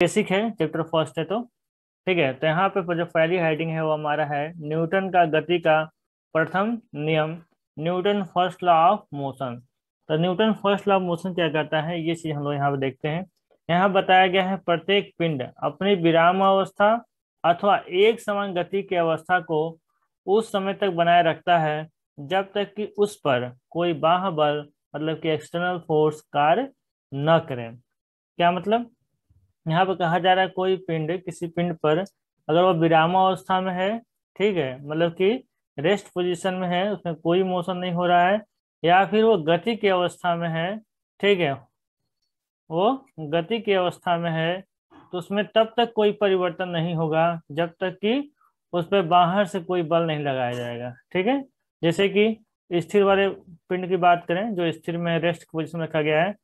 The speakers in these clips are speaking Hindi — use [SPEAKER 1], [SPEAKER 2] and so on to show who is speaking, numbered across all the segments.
[SPEAKER 1] बेसिक है चैप्टर फर्स्ट है तो ठीक है तो यहाँ पे जो पहली हेडिंग है वो हमारा है न्यूटन का गति का प्रथम नियम Newton first law of motion तो Newton first law of motion क्या करता है ये चीज हम लोग यहाँ पे देखते हैं यहाँ बताया गया है प्रत्येक पिंड अपनी विराम अवस्था अथवा एक समान गति की अवस्था को उस समय तक बनाए रखता है जब तक कि उस पर कोई बाह बल मतलब कि एक्सटर्नल फोर्स कार्य न करें क्या मतलब यहाँ पर कहा जा रहा है कोई पिंड किसी पिंड पर अगर वो विरामावस्था में है ठीक है मतलब कि रेस्ट पोजीशन में है उसमें कोई मोशन नहीं हो रहा है या फिर वो गति की अवस्था में है ठीक है वो गति की अवस्था में है तो उसमें तब तक कोई परिवर्तन नहीं होगा जब तक कि उस पर बाहर से कोई बल नहीं लगाया जाएगा ठीक है जैसे कि स्थिर वाले पिंड की बात करें जो स्थिर में रेस्ट पोजिशन रखा गया है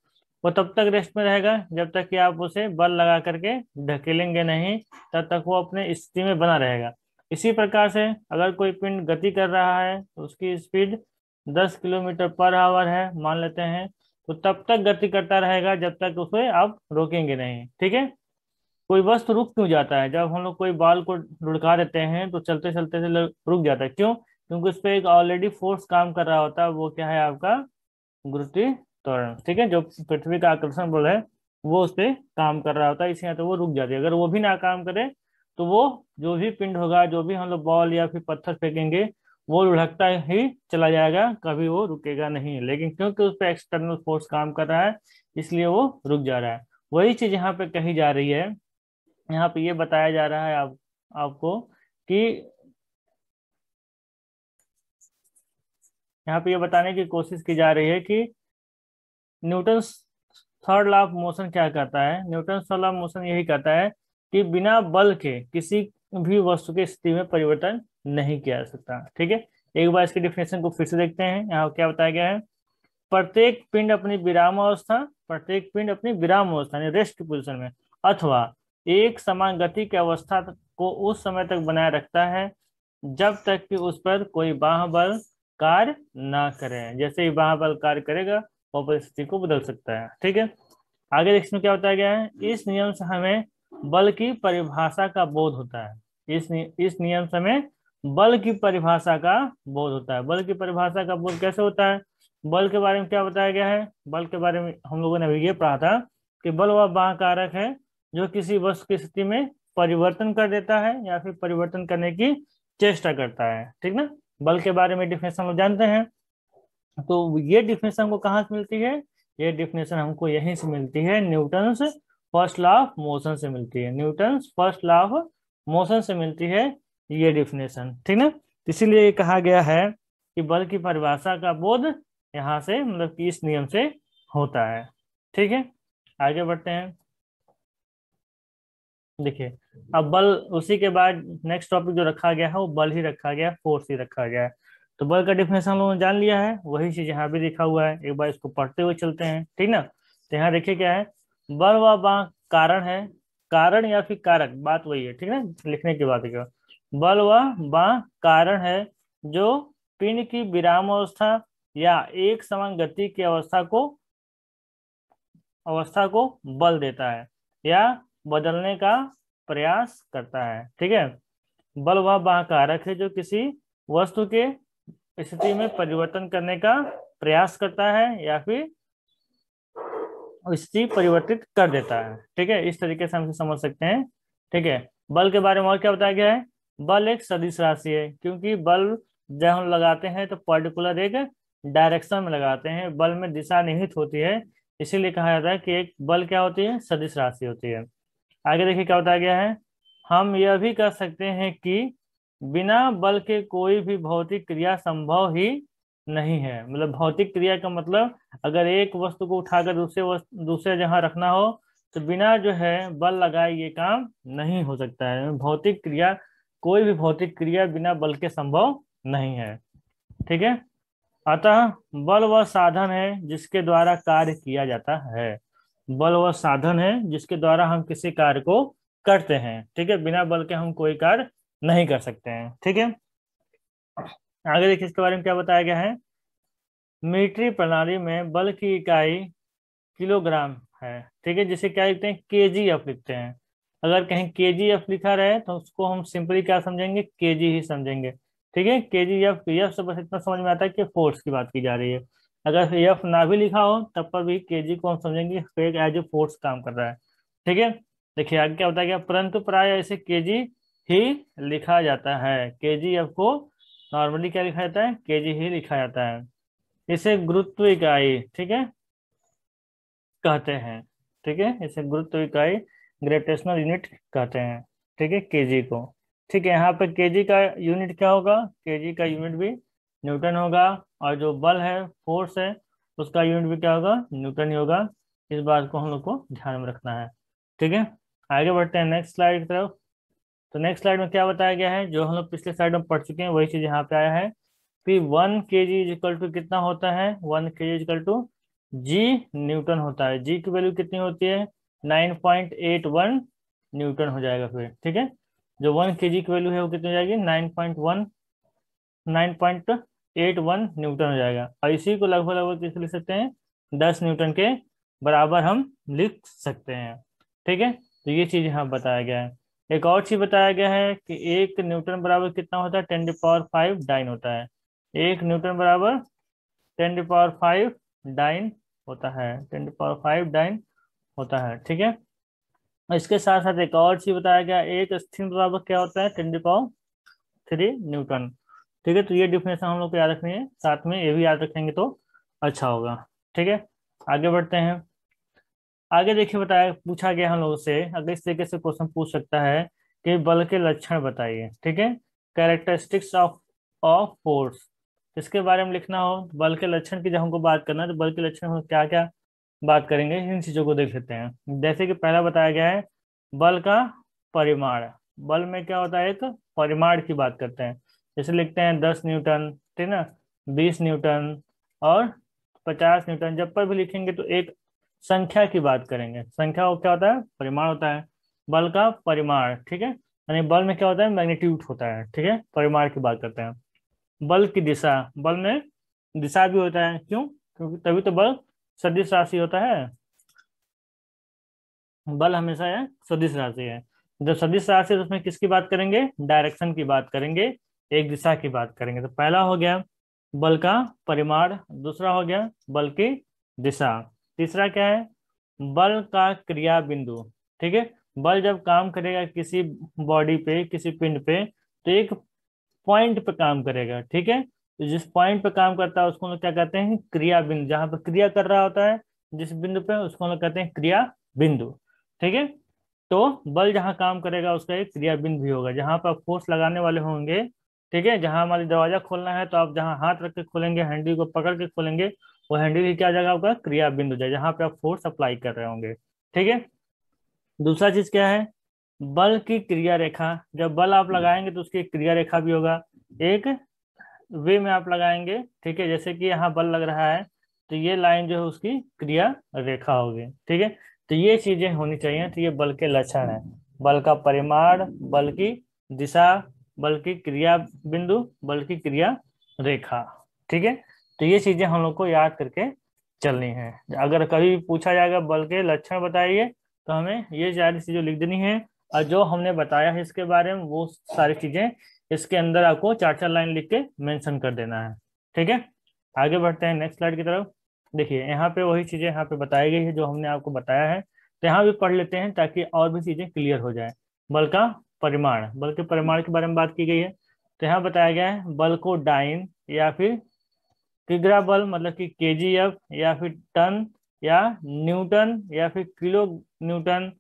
[SPEAKER 1] वो तब तक रेस्ट में रहेगा जब तक कि आप उसे बल लगा करके ढकेलेंगे नहीं तब तक वो अपने स्थिति में बना रहेगा इसी प्रकार से अगर कोई पिंड गति कर रहा है तो उसकी स्पीड 10 किलोमीटर पर आवर है मान लेते हैं तो तब तक गति करता रहेगा जब तक उसे आप रोकेंगे नहीं ठीक है कोई वस्तु रुक क्यों जाता है जब हम लोग कोई बाल को लुढ़का देते हैं तो चलते चलते से रुक जाता है क्यों क्योंकि उस पर एक ऑलरेडी फोर्स काम कर रहा होता है वो क्या है आपका गुरुत्व त्वरण ठीक है जो पृथ्वी का आकर्षण बल है वो उस पर काम कर रहा होता है इसी तो वो रुक जाती है अगर वो भी ना काम करे तो वो जो भी पिंड होगा जो भी हम लोग बॉल या फिर पत्थर फेंकेंगे वो लुढ़कता ही चला जाएगा कभी वो रुकेगा नहीं लेकिन क्योंकि उस पर एक्सटर्नल फोर्स काम कर रहा है इसलिए वो रुक जा रहा है वही चीज यहाँ पे कही जा रही है यहाँ पे ये बताया जा रहा है आप आपको कि यहाँ पे ये बताने की कोशिश की जा रही है कि Newton third law of motion क्या कहता है Newton third law of motion यही कहता है कि बिना बल के किसी भी वस्तु की स्थिति में परिवर्तन नहीं किया जा सकता ठीक है एक बार इसके डिफिनेशन को फिर से देखते हैं यहाँ क्या बताया गया है प्रत्येक पिंड अपनी विराम अवस्था प्रत्येक पिंड अपनी विराम अवस्था यानी रेस्ट पोजिशन में अथवा एक समान गति की अवस्था को उस समय तक बनाए रखता है जब तक कि उस पर कोई बाह बल कार्य ना करे जैसे ही बाह बल कार्य करेगा परिस्थिति को बदल सकता है ठीक है आगे देखिए क्या बताया गया है इस नियम से हमें बल की परिभाषा का बोध होता है इस नि, इस नियम से हमें बल की परिभाषा का बोध होता है बल की परिभाषा का बोध कैसे होता है बल के बारे में क्या बताया गया है बल के बारे में हम लोगों ने अभी ये पढ़ा था कि बल वह बाह कारक है जो किसी वस्तु की स्थिति में परिवर्तन कर देता है या फिर परिवर्तन करने की चेष्टा करता है ठीक ना बल के बारे में डिफिनेशन हम जानते हैं तो ये डिफिनेशन हमको कहाँ से मिलती है ये डिफिनेशन हमको यहीं से मिलती है Newton first law of motion से मिलती है Newton first law of motion से मिलती है ये डिफिनेशन ठीक ना इसीलिए कहा गया है कि बल की परिभाषा का बोध यहाँ से मतलब कि इस नियम से होता है ठीक है आगे बढ़ते हैं देखिए अब बल उसी के बाद नेक्स्ट टॉपिक जो रखा गया है वो बल ही रखा गया फोर्स ही रखा गया है तो बल का डिफिनेशन हम लोगों ने जान लिया है वही चीज यहाँ भी लिखा हुआ है एक बार इसको पढ़ते हुए चलते हैं ठीक ना तो यहाँ देखिए क्या है बल व बा कारण है कारण या फिर कारक बात वही है ठीक ना लिखने की बात क्या बल व बा कारण है जो पिंड की विराम अवस्था या एक समान गति की अवस्था को अवस्था को बल देता है या बदलने का प्रयास करता है ठीक है बल वह बाह कारक है जो किसी वस्तु के स्थिति में परिवर्तन करने का प्रयास करता है या फिर स्थिति परिवर्तित कर देता है ठीक है इस तरीके से हम समझ सकते हैं ठीक है बल के बारे में और क्या बताया गया है बल एक सदिश राशि है क्योंकि बल जब हम लगाते हैं तो पर्टिकुलर एक डायरेक्शन में लगाते हैं बल में दिशा निहित होती है इसीलिए कहा जाता है कि एक बल क्या होती है सदिश राशि होती है आगे देखिए क्या बताया गया है हम यह भी कह सकते हैं कि बिना बल के कोई भी भौतिक क्रिया संभव ही नहीं है मतलब भौतिक क्रिया का मतलब अगर एक वस्तु को उठाकर दूसरे दूसरे जहां रखना हो तो बिना जो है बल लगाए ये काम नहीं हो सकता है भौतिक क्रिया कोई भी भौतिक क्रिया बिना बल के संभव नहीं है ठीक है अतः बल वह साधन है जिसके द्वारा कार्य किया जाता है बल वह साधन है जिसके द्वारा हम किसी कार्य को करते हैं ठीक है बिना बल के हम कोई कार्य नहीं कर सकते हैं ठीक है आगे देखिए इसके बारे में क्या बताया गया है मिलिट्री प्रणाली में बल की इकाई किलोग्राम है ठीक है जिसे क्या लिखते हैं के लिखते हैं अगर कहीं के लिखा रहे तो उसको हम सिंपली क्या समझेंगे के ही समझेंगे ठीक है के जी एफ एफ से बस इतना समझ में आता है कि फोर्स की बात की जा रही है अगर एफ ना भी लिखा हो तब पर भी के को हम समझेंगे एज ए फोर्स काम कर रहा है ठीक है देखिए आगे क्या बताया गया परंतु प्राय ऐसे के ही लिखा जाता है के को नॉर्मली क्या लिखा जाता है के ही लिखा जाता है इसे गुरुत्व इकाई ठीक है कहते हैं ठीक है इसे गुरुत्व इकाई ग्रेविटेशनल यूनिट कहते हैं ठीक है के को ठीक है यहाँ पे के का यूनिट क्या होगा के का यूनिट भी न्यूटन होगा और जो बल है फोर्स है उसका यूनिट भी क्या होगा न्यूटन ही होगा इस बात को हम लोग को ध्यान में रखना है ठीक है आगे बढ़ते हैं नेक्स्ट स्लाइड की तरफ तो नेक्स्ट स्लाइड में क्या बताया गया है जो हम लोग पिछले स्लाइड में पढ़ चुके हैं वही चीज यहाँ पे आया है कि one K G equal to कितना होता है one K G equal to G newton होता है जी की वैल्यू कितनी होती है nine point eight one newton हो जाएगा फिर ठीक है जो वन के जी की वैल्यू है वो कितनी हो जाएगी nine point one nine point eight one newton हो जाएगा और इसी को लगभग लगभग लिख सकते हैं दस न्यूटन के बराबर हम लिख सकते हैं ठीक है तो ये चीज़ यहाँ बताया गया है एक और चीज बताया गया है कि एक न्यूटन बराबर कितना होता है टेन पावर फाइव डाइन होता है एक न्यूटन बराबर टेन पावर फाइव डाइन होता है टेन पावर फाइव डाइन होता है ठीक है इसके साथ साथ एक और चीज बताया गया एक स्थिर बराबर क्या होता है टेन पावर थ्री न्यूटन ठीक है तो ये डिफिनेशन हम लोग को याद रखनी है साथ में ये भी याद रखेंगे तो अच्छा होगा ठीक है आगे बढ़ते हैं आगे देखिए बताया पूछा गया हम लोगों से अगर इस तरीके से क्वेश्चन पूछ सकता है कि बल के लक्षण बताइए ठीक है कैरेक्टरिस्टिक्स ऑफ ऑफ फोर्स इसके बारे में लिखना हो तो बल के लक्षण की जब हमको बात करना है तो बल के लक्षण हम क्या क्या बात करेंगे इन चीज़ों को देख लेते हैं जैसे कि पहला बताया गया है बल का परिमाण बल में क्या होता है एक परिमाण की बात करते हैं जैसे लिखते हैं दस न्यूटन ठीक ना बीस न्यूटन और पचास न्यूटन जब पर भी लिखेंगे तो एक संख्या की बात करेंगे संख्या क्या होता है परिमाण होता है बल का परिमाण ठीक है यानी बल में क्या होता है मैग्नीट्यूड होता है ठीक है परिमाण की बात करते हैं बल की दिशा बल में दिशा भी होता है क्यों क्योंकि तभी तो बल सदिश राशि होता है बल हमेशा है सदिश राशि है जब सदिश राशि है तो उसमें किसकी बात करेंगे डायरेक्शन की बात करेंगे एक दिशा की बात करेंगे तो पहला हो गया बल का परिमाण दूसरा हो गया बल की दिशा तीसरा क्या है बल का क्रिया बिंदु ठीक है बल जब काम करेगा किसी बॉडी पे किसी पिंड पे तो एक पॉइंट पे काम करेगा ठीक है तो जिस पॉइंट पे काम करता है उसको लोग क्या कहते हैं क्रिया बिंदु जहां पर क्रिया कर रहा होता है जिस बिंदु पे उसको लोग कहते हैं क्रिया बिंदु ठीक है तो बल जहाँ काम करेगा उसका एक क्रिया बिंदु भी होगा जहां पर फोर्स लगाने वाले होंगे ठीक है जहां हमारे दरवाजा खोलना है तो आप जहां हाथ रख के खोलेंगे हैंडल को पकड़ के खोलेंगे वो हैंडल क्या आ जाएगा आपका क्रिया बिंदु जाए जहां पे आप फोर्स अप्लाई कर रहे होंगे ठीक है दूसरा चीज क्या है बल की क्रिया रेखा जब बल आप हम्म। लगाएंगे तो उसकी क्रिया रेखा भी होगा एक वे में आप लगाएंगे ठीक है जैसे कि यहाँ बल लग रहा है तो ये लाइन जो है उसकी क्रिया रेखा होगी ठीक है तो ये चीजें होनी चाहिए तो ये बल के लक्षण है बल का परिमाण बल की दिशा बल की क्रिया बिंदु बल की क्रिया रेखा ठीक है तो ये चीजें हम लोग को याद करके चलनी है अगर कभी पूछा जाएगा बल के लक्षण बताइए तो हमें ये सारी चीजें लिख देनी है और जो हमने बताया है इसके बारे में वो सारी चीजें इसके अंदर आपको चार चार लाइन लिख के मैंशन कर देना है ठीक है आगे बढ़ते हैं नेक्स्ट स्लाइड की तरफ देखिए यहाँ पे वही चीजें यहाँ पे बताई गई है जो हमने आपको बताया है तो यहाँ भी पढ़ लेते हैं ताकि और भी चीजें क्लियर हो जाए बल का परिमाण बल के परिमाण के बारे में बात की गई है तो यहाँ बताया गया है बल को डाइन या फिर किग्रा बल मतलब कि के या फिर टन या न्यूटन या फिर किलो न्यूटन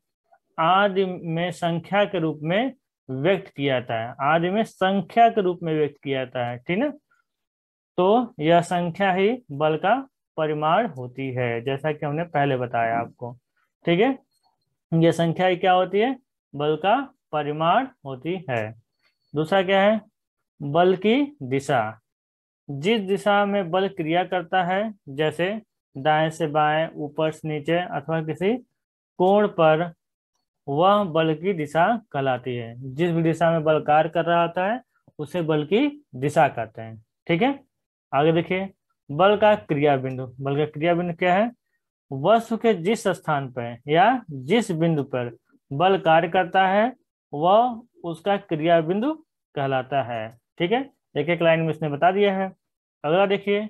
[SPEAKER 1] आदि में संख्या के रूप में व्यक्त किया जाता है आदि में संख्या के रूप में व्यक्त किया जाता है ठीक है तो यह संख्या ही बल का परिमाण होती है जैसा कि हमने पहले बताया आपको ठीक है यह संख्या ही क्या होती है बल का परिमाण होती है दूसरा क्या है बल की दिशा जिस दिशा में बल क्रिया करता है जैसे दाएं से बाएं ऊपर से नीचे अथवा किसी कोण पर वह बल की दिशा कहलाती है जिस भी दिशा में बल कार्य कर रहा होता है उसे बल की दिशा कहते हैं ठीक है आगे देखिए बल का क्रिया बिंदु बल का क्रिया बिंदु क्या है वस्तु के जिस स्थान पर या जिस बिंदु पर बल कार्य करता है वह उसका क्रिया बिंदु कहलाता है ठीक है एक एक लाइन में इसने बता दिया है अगला देखिए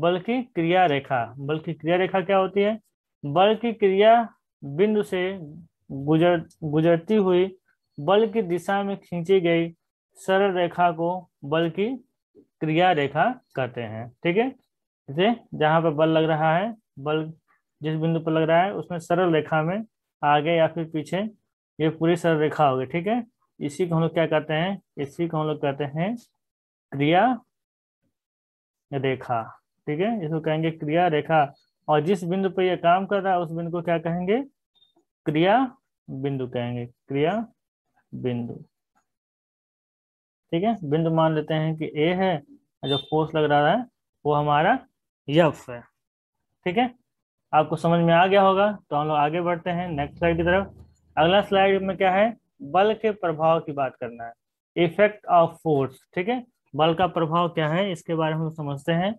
[SPEAKER 1] बल की क्रिया रेखा बल की क्रिया रेखा क्या होती है बल की क्रिया बिंदु से गुजर गुजरती हुई बल की दिशा में खींची गई सरल रेखा को बल की क्रिया रेखा कहते हैं ठीक है जैसे जहाँ पर बल लग रहा है बल जिस बिंदु पर लग रहा है उसमें सरल रेखा में आगे या फिर पीछे ये पूरी सरल रेखा होगी ठीक है इसी को हम लोग क्या कहते हैं इसी को हम लोग कहते हैं क्रिया रेखा ठीक है इसको कहेंगे क्रिया रेखा और जिस बिंदु पर यह काम कर रहा है उस बिंदु को क्या कहेंगे क्रिया बिंदु कहेंगे क्रिया बिंदु ठीक है बिंदु मान लेते हैं कि ए है जो फोर्स लग रहा है वो हमारा यफ है ठीक है आपको समझ में आ गया होगा तो हम लोग आगे बढ़ते हैं नेक्स्ट स्लाइड की तरफ अगला स्लाइड में क्या है बल के प्रभाव की बात करना है इफेक्ट ऑफ फोर्स ठीक है बल का प्रभाव क्या है इसके बारे में हम समझते हैं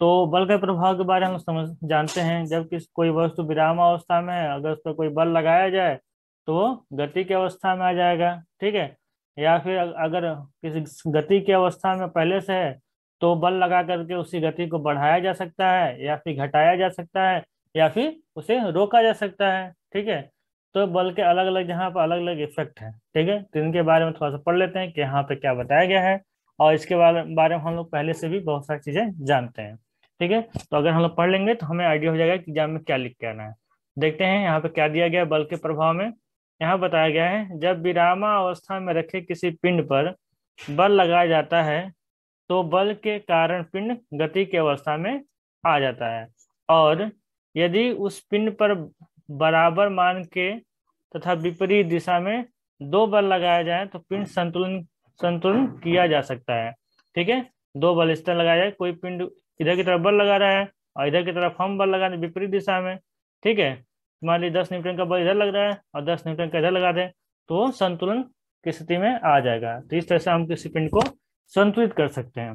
[SPEAKER 1] तो बल के प्रभाव के बारे में हम समझ जानते हैं जब किस कोई वस्तु विराम अवस्था में है अगर उस पर कोई बल लगाया जाए तो वो गति की अवस्था में आ जाएगा ठीक है या फिर अगर किसी गति की अवस्था में पहले से है तो बल लगा करके उसी गति को बढ़ाया जा सकता है या फिर घटाया जा सकता है या फिर उसे रोका जा सकता है ठीक है तो बल के अलग अलग जहाँ पर अलग अलग इफेक्ट है ठीक है तो इनके बारे में थोड़ा सा पढ़ लेते हैं कि यहाँ पे क्या बताया गया है और इसके बारे बारे में हम लोग पहले से भी बहुत सारी चीजें जानते हैं ठीक है तो अगर हम लोग पढ़ लेंगे तो हमें आइडिया हो जाएगा कि एग्जाम में क्या लिख के आना है देखते हैं यहाँ पे क्या दिया गया बल के प्रभाव में यहाँ बताया गया है जब विरामा अवस्था में रखे किसी पिंड पर बल लगाया जाता है तो बल के कारण पिंड गति की अवस्था में आ जाता है और यदि उस पिंड पर बराबर मान के तथा विपरीत दिशा में दो बल लगाया जाए तो पिंड संतुलन संतुलन किया जा सकता है ठीक है दो बल इस तरह लगाया जाए कोई पिंड इधर की तरफ बल लगा रहा है और इधर की तरफ हम बल लगा रहे विपरीत दिशा में ठीक है मान ली दस न्यूटन का बल इधर लग रहा है और दस न्यूटन का इधर लगा दें तो वो संतुलन की स्थिति में आ जाएगा तो इस तरह से हम किसी पिंड को संतुलित कर सकते हैं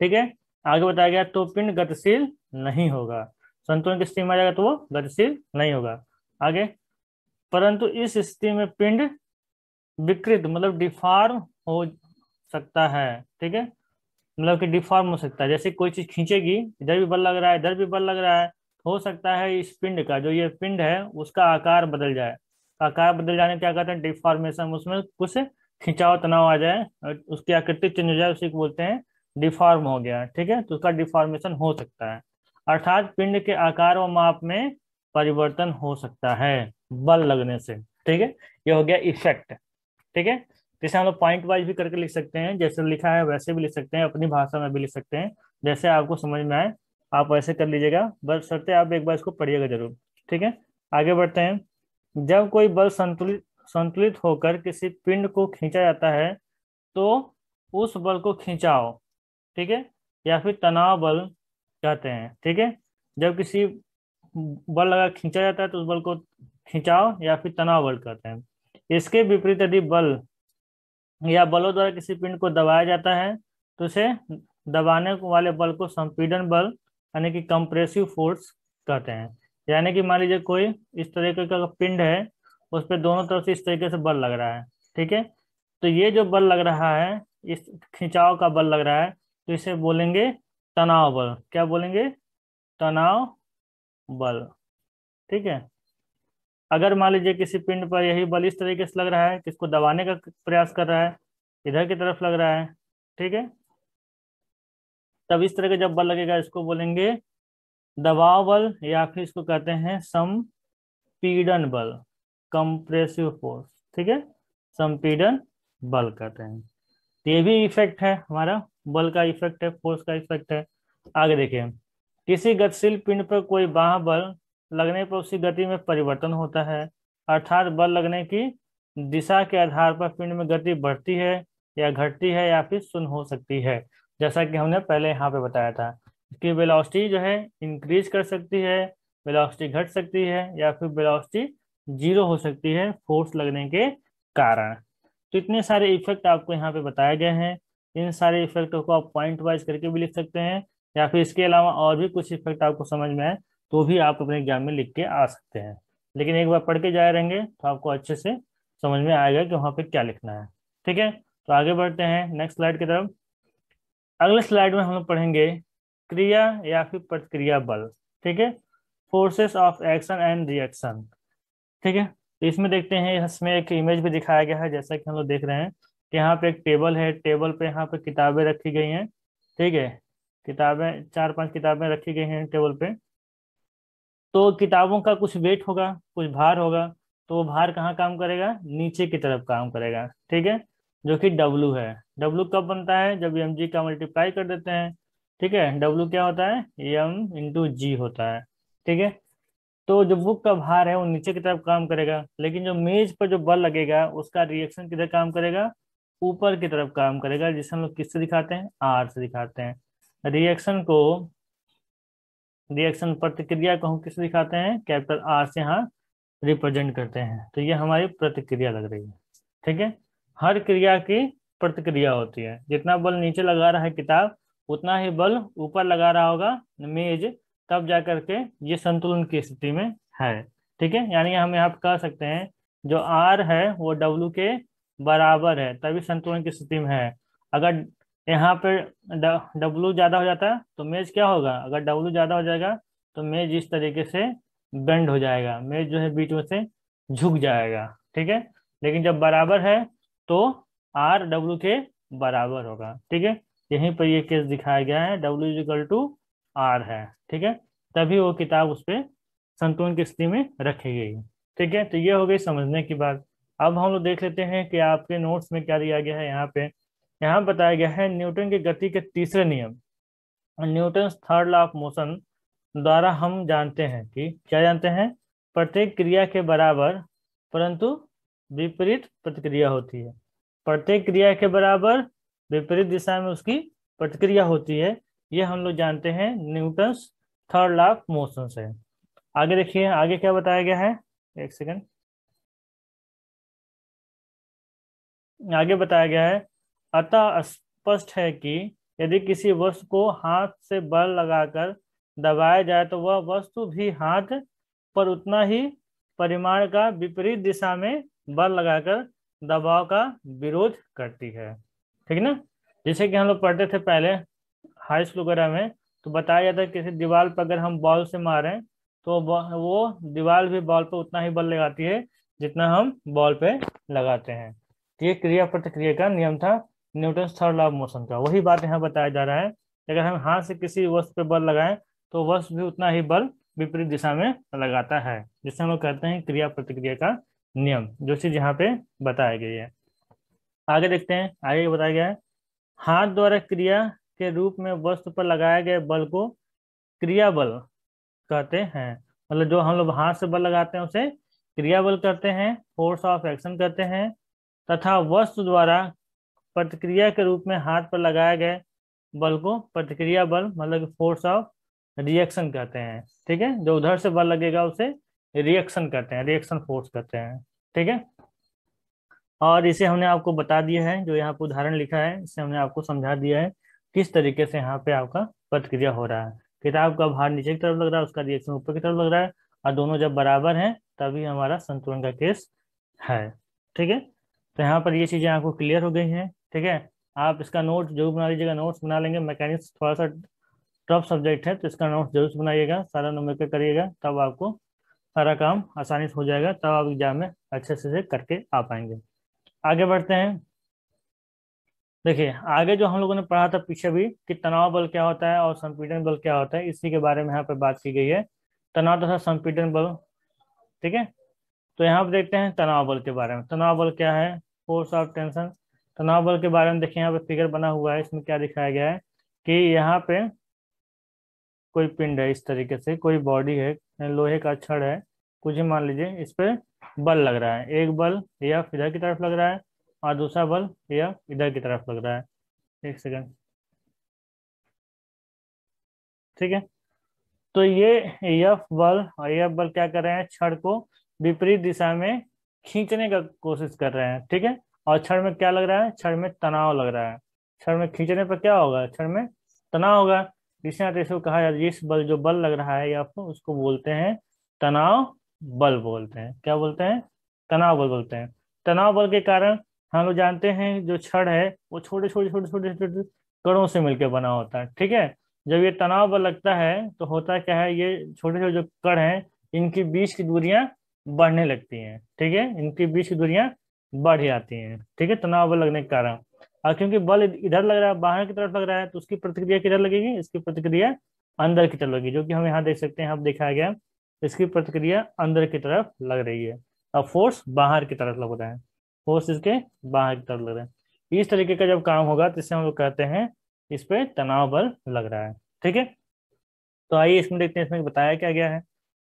[SPEAKER 1] ठीक है आगे बताया गया तो पिंड गतिशील नहीं होगा संतुलन की स्थिति में आ जाएगा तो वो गतिशील नहीं होगा आगे परंतु इस स्थिति में पिंड विकृत मतलब डिफार्म हो सकता है ठीक है मतलब कि डिफॉर्म हो सकता है जैसे कोई चीज खींचेगी इधर भी बल लग रहा है इधर भी बल लग रहा है हो सकता है इस पिंड का जो ये पिंड है उसका आकार बदल जाए आकार बदल जाने क्या कहते हैं डिफॉर्मेशन उसमें कुछ खिंचाव तनाव आ जाए उसकी आकृति चेंज हो जाए उसी को बोलते हैं डिफॉर्म हो गया ठीक है तो उसका डिफॉर्मेशन हो सकता है अर्थात पिंड के आकार व माप में परिवर्तन हो सकता है बल लगने से ठीक है ये हो गया इफेक्ट ठीक है जैसे हम लोग पॉइंट वाइज भी करके लिख सकते हैं जैसे लिखा है वैसे भी लिख सकते हैं अपनी भाषा में भी लिख सकते हैं जैसे आपको समझ में आए आप वैसे कर लीजिएगा बल शर्ते आप एक बार इसको पढ़िएगा जरूर ठीक है आगे बढ़ते हैं जब कोई बल संतुलित संतुलित होकर किसी पिंड को खींचा जाता है तो उस बल को खींचाओ ठीक है या फिर तनाव बल कहते हैं ठीक है जब किसी बल लगा खींचा जाता है तो उस बल को खींचाओ या फिर तनाव बल कहते हैं इसके विपरीत यदि बल या बलों द्वारा किसी पिंड को दबाया जाता है तो उसे दबाने वाले बल को संपीडन बल यानी कि कंप्रेसिव फोर्स कहते हैं यानी कि मान लीजिए कोई इस तरीके का पिंड है उस पर दोनों तरफ से इस तरीके से बल लग रहा है ठीक है तो ये जो बल लग रहा है इस खिंचाव का बल लग रहा है तो इसे बोलेंगे तनाव बल क्या बोलेंगे तनाव बल ठीक है अगर मान लीजिए किसी पिंड पर यही बल इस तरीके से लग रहा है किसको दबाने का प्रयास कर रहा है इधर की तरफ लग रहा है ठीक है तब इस तरह का जब बल लगेगा इसको बोलेंगे दबाव बल या फिर इसको कहते हैं संपीडन बल कंप्रेसिव फोर्स ठीक है संपीडन बल कहते हैं तो ये भी इफेक्ट है हमारा बल का इफेक्ट है फोर्स का इफेक्ट है आगे देखिए किसी गतिशील पिंड पर कोई बाह बल लगने पर उसी गति में परिवर्तन होता है अर्थात बल लगने की दिशा के आधार पर पिंड में गति बढ़ती है या घटती है या फिर सुन हो सकती है जैसा कि हमने पहले यहाँ पे बताया था कि वेलोसिटी जो है इंक्रीज कर सकती है वेलोसिटी घट सकती है या फिर वेलोसिटी जीरो हो सकती है फोर्स लगने के कारण तो इतने सारे इफेक्ट आपको यहाँ पे बताए गए हैं इन सारे इफेक्टों को आप पॉइंट वाइज करके भी लिख सकते हैं या फिर इसके अलावा और भी कुछ इफेक्ट आपको समझ में आए तो भी आप अपने एग्जाम में लिख के आ सकते हैं लेकिन एक बार पढ़ के जाए रहेंगे तो आपको अच्छे से समझ में आएगा कि वहाँ पे क्या लिखना है ठीक है तो आगे बढ़ते हैं नेक्स्ट स्लाइड की तरफ अगले स्लाइड में हम लोग पढ़ेंगे क्रिया या फिर प्रतिक्रिया बल ठीक है forces of action and reaction ठीक है तो इसमें देखते हैं इसमें एक इमेज भी दिखाया गया है जैसा कि हम लोग देख रहे हैं कि यहाँ पे एक टेबल है टेबल पे यहाँ पे किताबें रखी गई हैं ठीक है किताबें चार पांच किताबें रखी गई हैं टेबल पे तो किताबों का कुछ वेट होगा कुछ भार होगा तो वो भार कहाँ काम करेगा नीचे की तरफ काम करेगा ठीक है जो कि W है W कब बनता है जब एम जी का मल्टीप्लाई कर देते हैं ठीक है W क्या होता है एम इंटू जी होता है ठीक है तो जो बुक का भार है वो नीचे की तरफ काम करेगा लेकिन जो मेज पर जो बल लगेगा उसका रिएक्शन किधर काम करेगा ऊपर की तरफ काम करेगा जिसे हम लोग किससे दिखाते हैं आर से दिखाते हैं रिएक्शन को रिएक्शन प्रतिक्रिया को हम किस दिखाते हैं कैपिटल आर से यहाँ रिप्रेजेंट करते हैं तो ये हमारी प्रतिक्रिया लग रही है ठीक है हर क्रिया की प्रतिक्रिया होती है जितना बल नीचे लगा रहा है किताब उतना ही बल ऊपर लगा रहा होगा मेज तब जा करके ये संतुलन की स्थिति में है ठीक है यानी हम यहाँ कह सकते हैं जो आर है वो डब्ल्यू के बराबर है तभी संतुलन की स्थिति में है अगर यहाँ पर डब्लू ज़्यादा हो जाता है तो मेज क्या होगा अगर डब्लू ज़्यादा हो जाएगा तो मेज इस तरीके से बेंड हो जाएगा मेज जो है बीच में से झुक जाएगा ठीक है लेकिन जब बराबर है तो आर डब्लू के बराबर होगा ठीक है यहीं पर ये केस दिखाया गया है डब्ल्यू इजिकल टू आर है ठीक है तभी वो किताब उस पर संतुलन की स्थिति में रखी गई ठीक है तो ये हो गई समझने की बात अब हम लोग देख लेते हैं कि आपके नोट्स में क्या दिया गया है यहाँ पे यहाँ बताया गया है न्यूटन के गति के तीसरे नियम Newton third law of motion द्वारा हम जानते हैं कि क्या जानते हैं प्रत्येक क्रिया के बराबर परंतु विपरीत प्रतिक्रिया होती है प्रत्येक क्रिया के बराबर विपरीत दिशा में उसकी प्रतिक्रिया होती है ये हम लोग जानते हैं Newton third law of motion से आगे देखिए आगे क्या बताया गया है एक सेकंड आगे बताया गया है अतः स्पष्ट है कि यदि किसी वस्तु को हाथ से बल लगाकर दबाया जाए तो वह वस्तु भी हाथ पर उतना ही परिमाण का विपरीत दिशा में बल लगाकर दबाव का विरोध करती है ठीक ना जैसे कि हम लोग पढ़ते थे पहले हाई स्कूल वगैरह में तो बताया जाता है किसी दीवार पर अगर हम बॉल से मारें तो वो दीवार भी बॉल पर उतना ही बल लगाती है जितना हम बॉल पे लगाते हैं तो ये क्रिया प्रतिक्रिया का नियम था Newton third law of motion का वही बात यहाँ बताया जा रहा है अगर हम हाथ से किसी वस्तु पे बल लगाएं तो वस्तु भी उतना ही बल विपरीत दिशा में लगाता है जिसे हम लोग कहते हैं क्रिया प्रतिक्रिया का नियम जो चीज यहाँ पे बताया गया है आगे देखते हैं आगे बताया गया है हाथ द्वारा क्रिया के रूप में वस्तु पर लगाए गए बल को क्रिया बल कहते हैं मतलब जो हम लोग हाथ से बल लगाते हैं उसे क्रिया बल करते हैं फोर्स ऑफ एक्शन करते हैं तथा वस्तु द्वारा प्रतिक्रिया के रूप में हाथ पर लगाए गए बल को प्रतिक्रिया बल मतलब फोर्स ऑफ रिएक्शन कहते हैं ठीक है जो उधर से बल लगेगा उसे रिएक्शन कहते हैं रिएक्शन फोर्स कहते हैं ठीक है और इसे हमने आपको बता दिया है जो यहाँ पर उदाहरण लिखा है इसे हमने आपको समझा दिया है किस तरीके से यहाँ पे आपका प्रतिक्रिया हो रहा है किताब का भार नीचे की तरफ लग रहा है उसका रिएक्शन ऊपर की तरफ लग रहा है और दोनों जब बराबर हैं तभी हमारा संतुलन का केस है ठीक है तो यहाँ पर ये चीज़ें आपको क्लियर हो गई हैं ठीक है आप इसका नोट जरूर बना लीजिएगा नोट्स बना लेंगे मैकेनिक्स थोड़ा सा टफ सब्जेक्ट है तो इसका नोट्स जरूर बनाइएगा सारा नंबर करिएगा तब आपको सारा काम आसानी से हो जाएगा तब आप एग्जाम में अच्छे से से करके आ पाएंगे आगे बढ़ते हैं देखिए आगे जो हम लोगों ने पढ़ा था पीछे भी कि तनाव बल क्या होता है और संपीडन बल क्या होता है इसी के बारे में यहाँ पर बात की गई है तनाव तथा संपीडन बल ठीक है तो यहाँ पर देखते हैं तनाव बल के बारे में तनाव बल क्या है फोर्स ऑफ टेंशन तनाव बल के बारे में देखिए यहाँ पे फिगर बना हुआ है इसमें क्या दिखाया गया है कि यहाँ पे कोई पिंड है इस तरीके से कोई बॉडी है लोहे का छड़ है कुछ ही मान लीजिए इस पर बल लग रहा है एक बल या इधर की तरफ लग रहा है और दूसरा बल या इधर की तरफ लग रहा है एक सेकेंड ठीक है तो ये यफ बल और यफ बल क्या कर रहे हैं छड़ को विपरीत दिशा में खींचने का कोशिश कर रहे हैं ठीक है और क्षण में क्या लग रहा है क्षण में तनाव लग रहा है क्षण में खींचने पर क्या होगा क्षण में तनाव होगा जिसने आते इसको कहा जाता है जिस बल जो बल लग रहा है आपको उसको बोलते हैं तनाव बल बोलते हैं क्या बोलते हैं तनाव बल बोलते हैं तनाव बल के कारण हम लोग जानते हैं जो छड़ है वो छोटे छोटे छोटे छोटे छोटे कणों से मिलकर बना होता है ठीक है जब ये तनाव बल लगता है तो होता क्या है ये छोटे छोटे जो कण हैं इनके बीच की दूरियां बढ़ने लगती हैं ठीक है इनके बीच की दूरियां बढ़ जाती हैं ठीक है तनाव बल लगने के कारण और क्योंकि बल इधर लग रहा है बाहर की तरफ लग रहा है तो उसकी प्रतिक्रिया किधर लगेगी इसकी प्रतिक्रिया अंदर की तरफ लगेगी जो कि हम यहाँ देख सकते हैं अब देखा गया इसकी प्रतिक्रिया अंदर की तरफ लग रही है और फोर्स बाहर की तरफ लग रहा है फोर्स इसके बाहर की तरफ लग रहा है इस तरीके का जब काम होगा तो इससे हम लोग कहते हैं इस पर तनाव बल लग रहा है ठीक है तो आइए इसमें देखते हैं इसमें बताया क्या गया है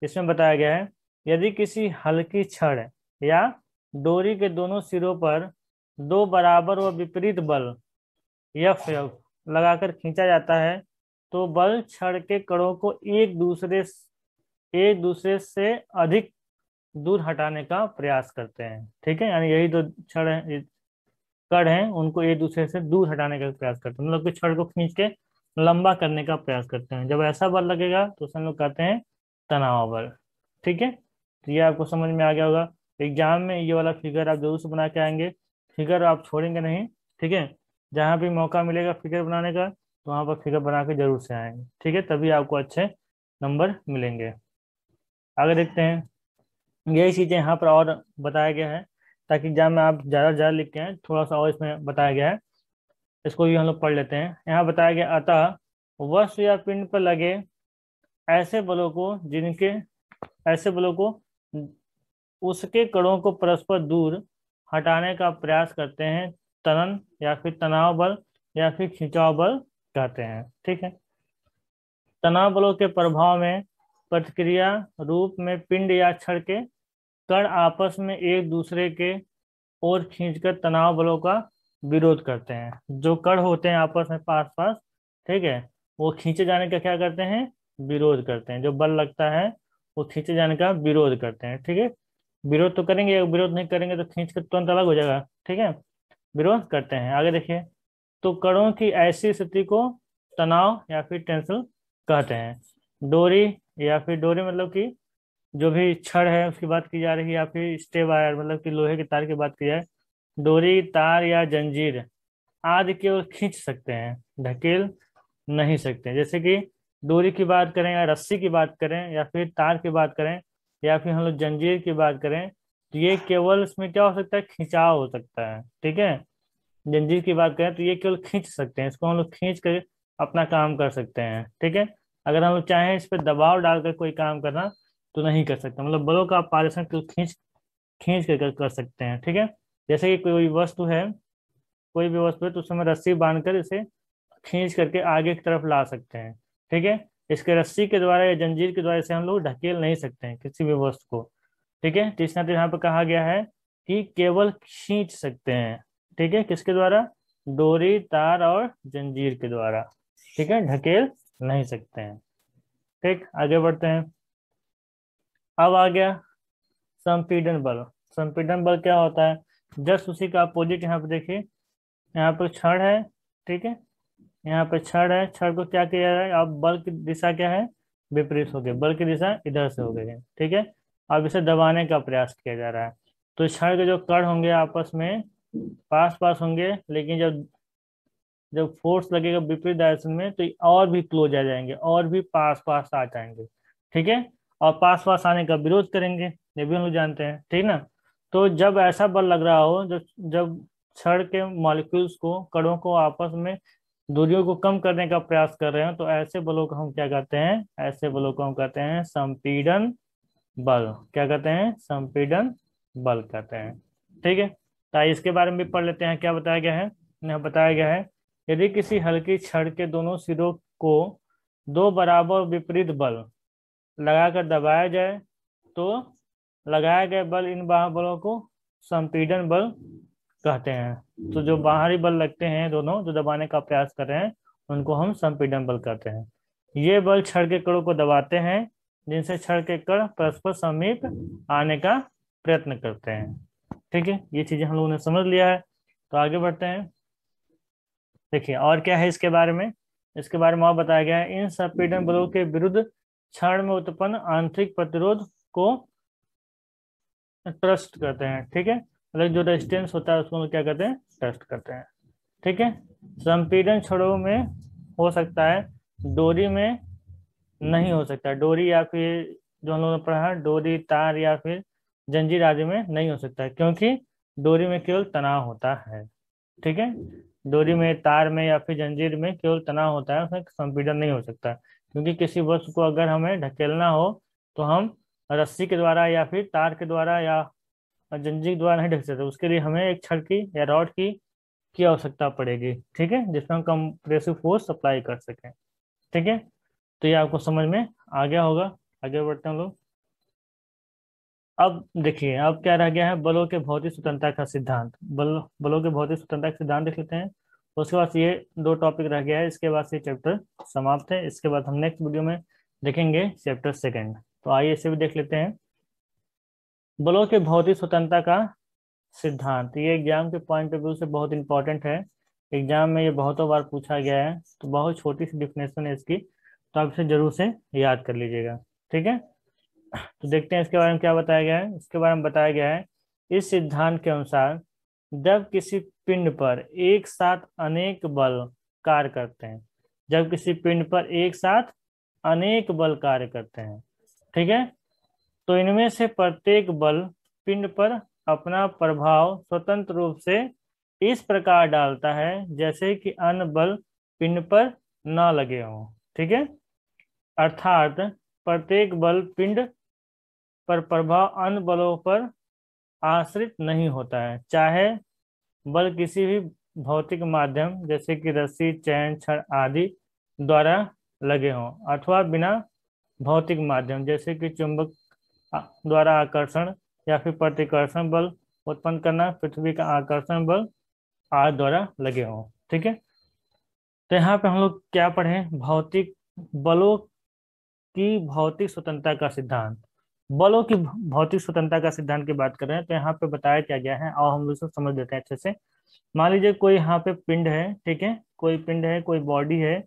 [SPEAKER 1] इसमें बताया गया है यदि किसी हल्की छड़ या डोरी के दोनों सिरों पर दो बराबर व विपरीत बल यफ यफ लगाकर खींचा जाता है तो बल छड़ के कड़ों को एक दूसरे एक दूसरे से अधिक दूर हटाने का प्रयास करते हैं ठीक है यानी यही जो छड़ है कड़ हैं उनको एक दूसरे से दूर हटाने का प्रयास करते हैं मतलब कि छड़ को खींच के लंबा करने का प्रयास करते हैं जब ऐसा बल लगेगा तो उसमें लोग कहते हैं तनाव बल ठीक है तो ये आपको समझ में आ गया होगा एग्जाम में ये वाला फिगर आप जरूर से बना के आएंगे फिगर आप छोड़ेंगे नहीं ठीक है जहाँ भी मौका मिलेगा फिगर बनाने का तो वहाँ पर फिगर बना के जरूर से आएंगे ठीक है तभी आपको अच्छे नंबर मिलेंगे आगे देखते हैं यही चीज़ें यहाँ पर और बताया गया है ताकि एग्जाम में आप ज़्यादा ज़्यादा लिख के हैं थोड़ा सा और इसमें बताया गया है इसको भी हम लोग पढ़ लेते हैं यहाँ बताया गया अतः वस्त्र या पिंड पर लगे ऐसे बलों को जिनके ऐसे बलों को उसके कड़ों को परस्पर दूर हटाने का प्रयास करते हैं तनन या फिर तनाव बल या फिर खिंचाव बल कहते हैं ठीक है तनाव बलों के प्रभाव में प्रतिक्रिया रूप में पिंड या क्षण के कण आपस में एक दूसरे के ओर खींचकर तनाव बलों का विरोध करते हैं जो कण होते हैं आपस में पास पास ठीक है वो खींचे जाने का क्या करते हैं विरोध करते हैं जो बल लगता है वो खींचे जाने का विरोध करते हैं ठीक है विरोध तो करेंगे विरोध नहीं करेंगे तो खींच कर तुरंत अलग हो जाएगा ठीक है विरोध करते हैं आगे देखिए तो कणों की ऐसी स्थिति को तनाव या फिर टेंशन कहते हैं डोरी या फिर डोरी मतलब कि जो भी छड़ है उसकी बात की जा रही है या फिर स्टे वायर मतलब कि लोहे के तार की बात की जाए डोरी तार या जंजीर आदि केवल खींच सकते हैं ढकेल नहीं सकते जैसे कि डोरी की बात करें या रस्सी की बात करें या फिर तार की बात करें या फिर हम लोग जंजीर की बात करें तो ये केवल इसमें क्या हो सकता है खिंचाव हो सकता है ठीक है जंजीर की बात करें तो ये केवल खींच सकते हैं इसको हम लोग खींच कर अपना काम कर सकते हैं ठीक है अगर हम लोग चाहें इस पर दबाव डालकर कोई काम करना तो नहीं कर सकते मतलब बलों का पारिशन केवल खींच खींच कर कर सकते हैं ठीक है जैसे कि कोई वस्तु है कोई भी वस्तु है तो उसमें रस्सी कर इसे खींच करके आगे की तरफ ला सकते हैं ठीक है इसके रस्सी के द्वारा या जंजीर के द्वारा इसे हम लोग ढकेल नहीं सकते हैं किसी भी वस्तु को ठीक है तीसरा तो यहाँ पर कहा गया है कि केवल खींच सकते हैं ठीक है किसके द्वारा डोरी तार और जंजीर के द्वारा ठीक है ढकेल नहीं सकते हैं ठीक आगे बढ़ते हैं अब आ गया संपीडन बल संपीडन बल क्या होता है जस्ट उसी का अपोजिट यहाँ पर देखिए यहाँ पर क्षण है ठीक है यहाँ पे छड़ है छड़ को क्या किया जाए अब बल की दिशा क्या है विपरीत हो गई बल की दिशा इधर से हो गई है ठीक है अब इसे दबाने का प्रयास किया जा रहा है तो क्षण के जो कण होंगे आपस में पास पास होंगे लेकिन जब जब फोर्स लगेगा विपरीत डायरेक्शन में तो और भी क्लोज आ जाएंगे और भी पास पास आ जाएंगे ठीक है और पास पास आने का विरोध करेंगे ये भी हम लोग जानते हैं ठीक ना तो जब ऐसा बल लग रहा हो जब जब छड़ के मॉलिक्यूल्स को कड़ों को आपस में दूरियों को कम करने का प्रयास कर रहे हो तो ऐसे बलों को हम क्या कहते हैं ऐसे बलों को हम कहते हैं संपीडन बल क्या कहते हैं संपीडन बल कहते हैं ठीक है तो इसके बारे में भी पढ़ लेते हैं क्या बताया गया है यहाँ बताया गया है यदि किसी हल्की छड़ के दोनों सिरों को दो बराबर विपरीत बल लगाकर दबाया जाए तो लगाया गया बल इन बाह बलों को संपीडन बल कहते हैं हम्म। तो जो बाहरी बल लगते हैं दोनों जो दबाने का प्रयास कर रहे हैं उनको हम संपीडन बल कहते हैं ये बल छड़ के कड़ों को दबाते हैं जिनसे छड़ के कड़ परस्पर समीप आने का प्रयत्न करते हैं ठीक है ये चीजें हम लोगों ने समझ लिया है तो आगे बढ़ते हैं देखिए और क्या है इसके बारे में इसके बारे में और बताया गया है इन संपीडन बलों के विरुद्ध क्षण में उत्पन्न आंतरिक प्रतिरोध को ट्रस्ट करते हैं ठीक है मतलब जो रेजिस्टेंस हम्म, हम्म। होता है उसको हम क्या करते हैं टेस्ट करते हैं ठीक है संपीड़न छड़ों में हो सकता है डोरी में नहीं हो सकता डोरी या फिर जो हम लोगों ने पढ़ा डोरी तार या फिर जंजीर आदि में नहीं हो सकता है क्योंकि डोरी में केवल तनाव होता है ठीक है डोरी में तार में या फिर जंजीर में केवल तनाव होता है उसमें संपीड़न नहीं हो सकता क्योंकि किसी वस्तु को अगर हमें ढकेलना हो तो हम रस्सी के द्वारा या फिर तार के द्वारा या जंजीर द्वारा नहीं ढक सकते उसके लिए हमें एक छड़ की या रॉड की की आवश्यकता पड़ेगी ठीक है जिसमें हम कंप्रेसिव फोर्स सप्लाई कर सकें ठीक है तो ये आपको समझ में आ गया होगा आगे बढ़ते हैं लोग अब देखिए अब क्या रह गया है बलों के भौतिक स्वतंत्रता का सिद्धांत बल बलों के भौतिक स्वतंत्रता का सिद्धांत देख लेते हैं उसके बाद ये दो टॉपिक रह गया है इसके बाद से चैप्टर समाप्त है इसके बाद हम नेक्स्ट वीडियो में देखेंगे चैप्टर सेकेंड तो आइए इसे भी देख लेते हैं बलो के भौतिक स्वतंत्रता का सिद्धांत ये एग्जाम के पॉइंट ऑफ व्यू से बहुत इंपॉर्टेंट है एग्जाम में ये बहुतों बार पूछा गया है तो बहुत छोटी सी डिफिनेशन है इसकी तो आप इसे जरूर से याद कर लीजिएगा ठीक है तो देखते हैं इसके बारे में क्या बताया गया है इसके बारे में बताया गया है इस सिद्धांत के अनुसार जब किसी पिंड पर एक साथ अनेक बल कार्य करते हैं जब किसी पिंड पर एक साथ अनेक बल कार्य करते हैं ठीक है तो इनमें से प्रत्येक बल पिंड पर अपना प्रभाव स्वतंत्र रूप से इस प्रकार डालता है जैसे कि अन्य बल पिंड पर ना लगे हों ठीक है अर्थात प्रत्येक बल पिंड पर प्रभाव अन्य बलों पर आश्रित नहीं होता है चाहे बल किसी भी भौतिक माध्यम जैसे कि रस्सी चैन छड़ आदि द्वारा लगे हों अथवा बिना भौतिक माध्यम जैसे कि चुंबक द्वारा आकर्षण या फिर प्रतिकर्षण बल उत्पन्न करना पृथ्वी का आकर्षण बल आर द्वारा लगे हों ठीक है तो यहाँ पे हम लोग क्या पढ़े भौतिक बलों की भौतिक स्वतंत्रता का सिद्धांत बलों की भौतिक स्वतंत्रता का सिद्धांत की बात कर रहे हैं तो यहाँ पे बताया क्या गया है और हम लोग समझ देते हैं अच्छे से मान लीजिए कोई यहाँ पे पिंड है ठीक है कोई पिंड है कोई बॉडी है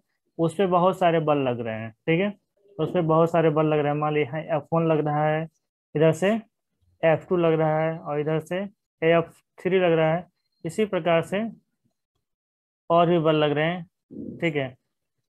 [SPEAKER 1] उस पर बहुत सारे बल लग रहे हैं ठीक है उसमें बहुत सारे बल लग रहे हैं मान ली यहाँ एफ वन लग रहा है इधर से एफ टू लग रहा है और इधर से एफ थ्री लग रहा है इसी प्रकार से और भी बल लग रहे हैं ठीक है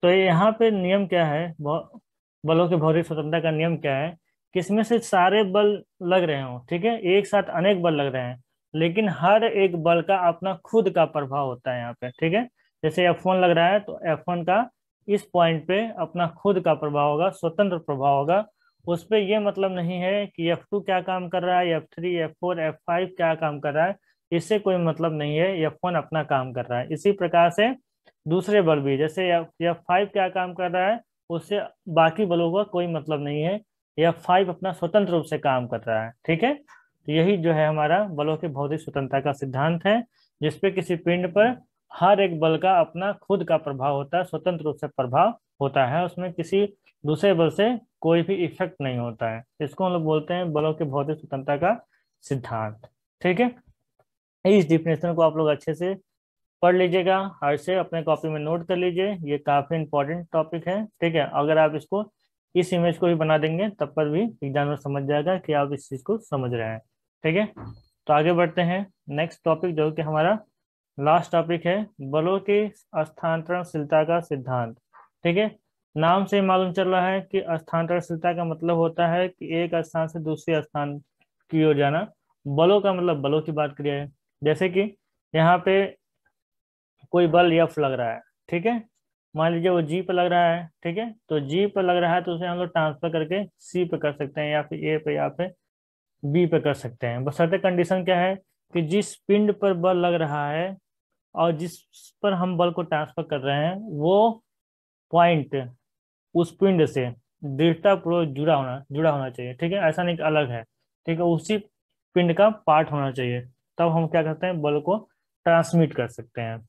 [SPEAKER 1] तो यहाँ पे नियम क्या है बलों के भौतिक स्वतंत्रता का नियम क्या है किसमें से सारे बल लग रहे हों ठीक है एक साथ अनेक बल लग रहे हैं लेकिन हर एक बल का अपना खुद का प्रभाव होता है यहाँ पे ठीक है जैसे वन लग रहा है तो वन का इस पॉइंट पे अपना खुद का प्रभाव होगा स्वतंत्र प्रभाव होगा उस पर यह मतलब नहीं है कि एफ टू क्या काम कर रहा है F three F four F five क्या काम कर रहा है इससे कोई मतलब नहीं है एफ वन अपना काम कर रहा है इसी प्रकार से दूसरे बल भी जैसे एफ फाइव क्या काम कर रहा है उससे बाकी बलों का कोई मतलब नहीं है एफ फाइव अपना स्वतंत्र रूप से काम कर रहा है ठीक है तो यही जो है हमारा बलों के भौतिक स्वतंत्रता का सिद्धांत है जिसपे किसी पिंड पर हर एक बल का अपना खुद का प्रभाव होता है स्वतंत्र रूप से प्रभाव होता है उसमें किसी दूसरे बल से कोई भी इफेक्ट नहीं होता है इसको हम लोग बोलते हैं बलों के भौतिक स्वतंत्रता का सिद्धांत ठीक है इस डिफिनेशन को आप लोग अच्छे से पढ़ लीजिएगा हर से अपने कॉपी में नोट कर लीजिए ये काफ़ी इंपॉर्टेंट टॉपिक है ठीक है अगर आप इसको इस इमेज को भी बना देंगे तब पर भी एग्जामिनर समझ जाएगा कि आप इस चीज़ को समझ रहे हैं ठीक है तो आगे बढ़ते हैं नेक्स्ट टॉपिक जो कि हमारा लास्ट टॉपिक है बलों के स्थानांतरणशीलता का सिद्धांत ठीक है नाम से मालूम चल रहा है कि स्थानांतरणशीलता का मतलब होता है कि एक स्थान से दूसरे स्थान की ओर जाना बलों का मतलब बलों की बात करिए जैसे कि यहाँ पे कोई बल यफ लग रहा है ठीक है मान लीजिए वो जी पे लग रहा है ठीक है तो जी पे लग रहा है तो उसे हम लोग ट्रांसफर करके सी पे कर सकते हैं या फिर ए पे या फिर बी पे कर सकते हैं बस बसरते कंडीशन क्या है कि जिस पिंड पर बल लग रहा है और जिस पर हम बल को ट्रांसफर कर रहे हैं वो पॉइंट उस पिंड से दृढ़ता पूर्वक जुड़ा होना जुड़ा होना चाहिए ठीक है ऐसा नहीं अलग है ठीक है उसी पिंड का पार्ट होना चाहिए तब हम क्या करते हैं बल को ट्रांसमिट कर सकते हैं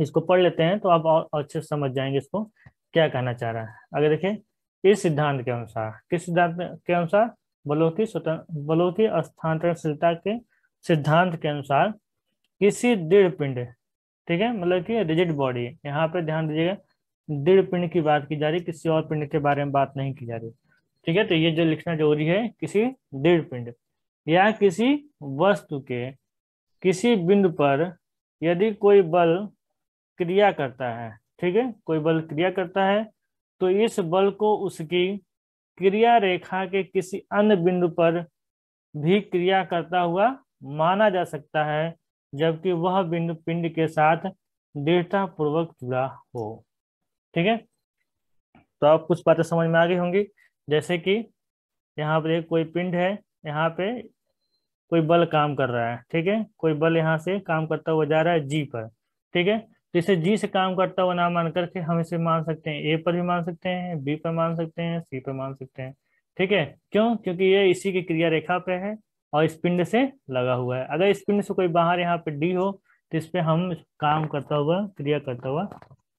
[SPEAKER 1] इसको पढ़ लेते हैं तो आप और अच्छे से समझ जाएंगे इसको क्या कहना चाह रहा है अगर देखिए इस सिद्धांत के अनुसार किस सिद्धांत के अनुसार बलों की स्वतंत्र बलों की स्थानांतरणशीलता के सिद्धांत के अनुसार किसी दृढ़ पिंड ठीक है मतलब कि रिजिड बॉडी है यहाँ पे ध्यान दीजिएगा दृढ़ पिंड की बात की जा रही है किसी और पिंड के बारे में बात नहीं की जा रही ठीक है तो ये जो लिखना जरूरी है किसी दृढ़ पिंड या किसी वस्तु के किसी बिंदु पर यदि कोई बल क्रिया करता है ठीक है कोई बल क्रिया करता है तो इस बल को उसकी क्रिया रेखा के किसी अन्य बिंदु पर भी क्रिया करता हुआ माना जा सकता है जबकि वह बिंदु पिंड के साथ दृढ़ता पूर्वक जुड़ा हो ठीक है तो आप कुछ बातें समझ में आ गई होंगी जैसे कि यहाँ पर कोई पिंड है यहाँ पे कोई बल काम कर रहा है ठीक है कोई बल यहाँ से काम करता हुआ जा रहा है जी पर ठीक है तो इसे जी से काम करता हुआ ना मान करके हम इसे मान सकते हैं ए पर भी मान सकते हैं बी पर मान सकते हैं सी पर मान सकते हैं ठीक है क्यों क्योंकि ये इसी की क्रिया रेखा पे है और इस पिंड से लगा हुआ है अगर इस पिंड से कोई बाहर यहाँ पे डी हो तो इस पे हम काम करता हुआ क्रिया करता हुआ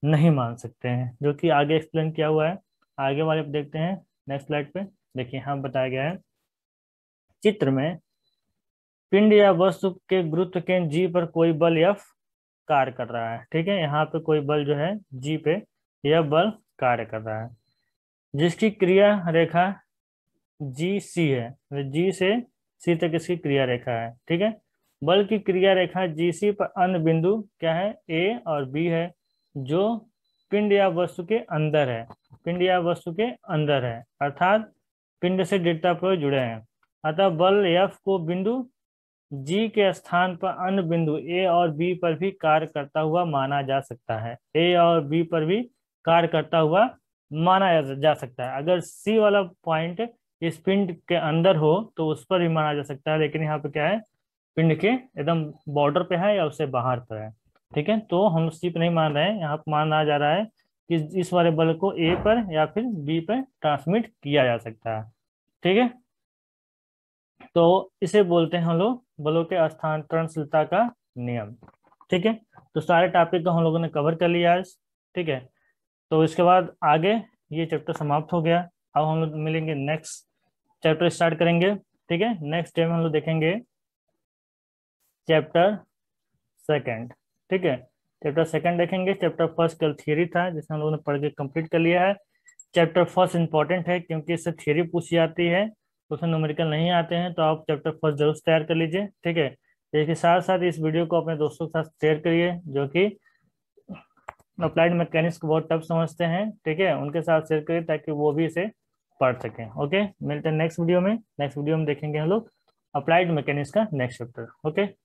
[SPEAKER 1] नहीं मान सकते हैं जो कि आगे एक्सप्लेन किया हुआ है आगे वाले देखते हैं नेक्स्ट स्लाइड पे देखिए यहाँ बताया गया है चित्र में पिंड या वस्तु के गुरुत्व केंद्र जी पर कोई बल या कार्य कर रहा है ठीक है यहाँ पे कोई बल जो है जी पे यह बल कार्य कर रहा है जिसकी क्रिया रेखा जी सी है जी से सी तक इसकी क्रिया रेखा है ठीक है बल की क्रिया रेखा जीसी पर अन्य बिंदु क्या है ए और बी है जो पिंड या वस्तु के अंदर है पिंड या वस्तु के अंदर है अर्थात पिंड से डेटा पर जुड़े हैं अतः बल एफ को बिंदु जी के स्थान पर अन्य बिंदु ए और बी पर भी कार्य करता हुआ माना जा सकता है ए और बी पर भी कार्य करता हुआ माना जा सकता है अगर सी वाला पॉइंट इस पिंड के अंदर हो तो उस पर भी माना जा सकता है लेकिन यहाँ पे क्या है पिंड के एकदम बॉर्डर पे है या उससे बाहर पर है ठीक है तो हम शिप नहीं मान रहे हैं यहाँ पर माना जा रहा है कि इस वाले बल को ए पर या फिर बी पर ट्रांसमिट किया जा सकता है ठीक है तो इसे बोलते हैं हम लोग बलों के स्थानांतरणशीलता का नियम ठीक है तो सारे टॉपिक को हम लोगों ने कवर कर लिया आज ठीक है तो इसके बाद आगे ये चैप्टर समाप्त हो गया अब हम लोग मिलेंगे नेक्स्ट चैप्टर स्टार्ट करेंगे ठीक है नेक्स्ट डे में हम लोग देखेंगे चैप्टर सेकंड ठीक है चैप्टर सेकंड देखेंगे चैप्टर फर्स्ट कल थियरी था जिसे हम लोगों ने पढ़ के कंप्लीट कर लिया है चैप्टर फर्स्ट इंपॉर्टेंट है क्योंकि इससे थियरी पूछी जाती है उसमें न्यूमेरिकल नहीं आते हैं तो आप चैप्टर फर्स्ट जरूर तैयार कर लीजिए ठीक है इसके साथ साथ इस वीडियो को अपने दोस्तों के साथ शेयर करिए जो कि अप्लाइड मैकेनिक्स को बहुत टफ समझते हैं ठीक है उनके साथ शेयर करिए ताकि वो भी इसे पढ़ सकें ओके मिलते हैं नेक्स्ट वीडियो में नेक्स्ट वीडियो में देखेंगे हम लोग अप्लाइड मैकेनिक्स का नेक्स्ट चैप्टर ओके